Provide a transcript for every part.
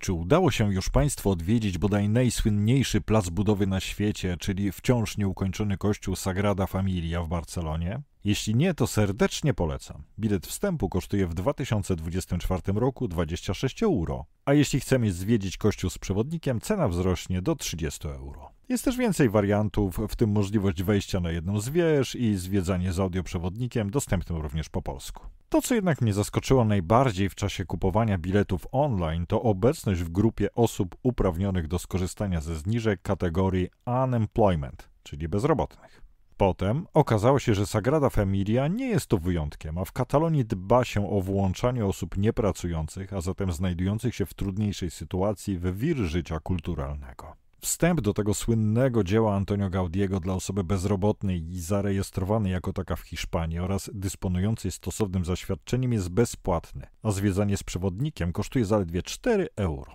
Czy udało się już Państwu odwiedzić bodaj najsłynniejszy plac budowy na świecie, czyli wciąż nieukończony kościół Sagrada Familia w Barcelonie? Jeśli nie, to serdecznie polecam. Bilet wstępu kosztuje w 2024 roku 26 euro, a jeśli chcemy zwiedzić kościół z przewodnikiem, cena wzrośnie do 30 euro. Jest też więcej wariantów, w tym możliwość wejścia na jedną z wież i zwiedzanie z audioprzewodnikiem, dostępnym również po polsku. To, co jednak mnie zaskoczyło najbardziej w czasie kupowania biletów online, to obecność w grupie osób uprawnionych do skorzystania ze zniżek kategorii unemployment, czyli bezrobotnych. Potem okazało się, że Sagrada Familia nie jest tu wyjątkiem, a w Katalonii dba się o włączanie osób niepracujących, a zatem znajdujących się w trudniejszej sytuacji w wir życia kulturalnego. Wstęp do tego słynnego dzieła Antonio Gaudiego dla osoby bezrobotnej i zarejestrowanej jako taka w Hiszpanii oraz dysponującej stosownym zaświadczeniem jest bezpłatny, a zwiedzanie z przewodnikiem kosztuje zaledwie 4 euro.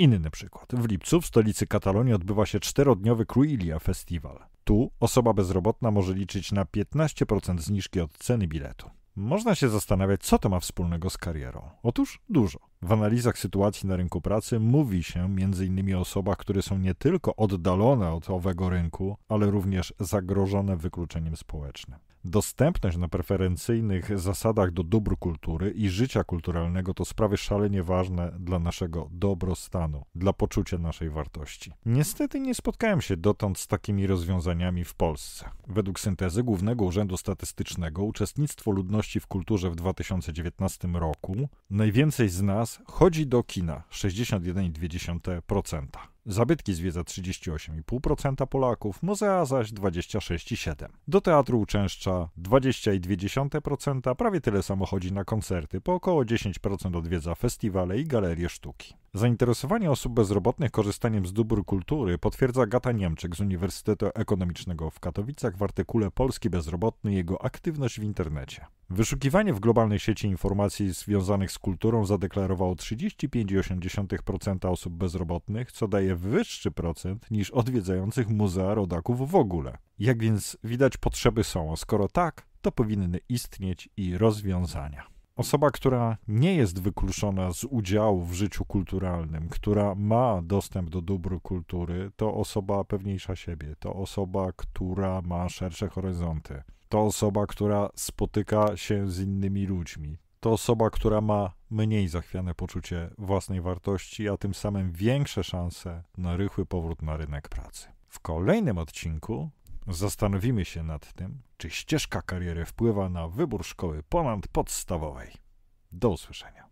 Inny przykład. W lipcu w stolicy Katalonii odbywa się czterodniowy Cruilia Festival. Tu osoba bezrobotna może liczyć na 15% zniżki od ceny biletu. Można się zastanawiać, co to ma wspólnego z karierą. Otóż dużo. W analizach sytuacji na rynku pracy mówi się m.in. o osobach, które są nie tylko oddalone od owego rynku, ale również zagrożone wykluczeniem społecznym. Dostępność na preferencyjnych zasadach do dóbr kultury i życia kulturalnego to sprawy szalenie ważne dla naszego dobrostanu, dla poczucia naszej wartości. Niestety nie spotkałem się dotąd z takimi rozwiązaniami w Polsce. Według syntezy Głównego Urzędu Statystycznego uczestnictwo ludności w kulturze w 2019 roku najwięcej z nas chodzi do kina 61,2%. Zabytki zwiedza 38,5% Polaków, muzea zaś 26,7%. Do teatru uczęszcza 20,2%, prawie tyle samo chodzi na koncerty, po około 10% odwiedza festiwale i galerie sztuki. Zainteresowanie osób bezrobotnych korzystaniem z dóbr kultury potwierdza Gata Niemczyk z Uniwersytetu Ekonomicznego w Katowicach w artykule Polski bezrobotny jego aktywność w internecie. Wyszukiwanie w globalnej sieci informacji związanych z kulturą zadeklarowało 35,8% osób bezrobotnych, co daje wyższy procent niż odwiedzających muzea rodaków w ogóle. Jak więc widać, potrzeby są, a skoro tak, to powinny istnieć i rozwiązania. Osoba, która nie jest wykluczona z udziału w życiu kulturalnym, która ma dostęp do dóbr kultury, to osoba pewniejsza siebie, to osoba, która ma szersze horyzonty to osoba, która spotyka się z innymi ludźmi. To osoba, która ma mniej zachwiane poczucie własnej wartości, a tym samym większe szanse na rychły powrót na rynek pracy. W kolejnym odcinku zastanowimy się nad tym, czy ścieżka kariery wpływa na wybór szkoły ponad podstawowej. Do usłyszenia.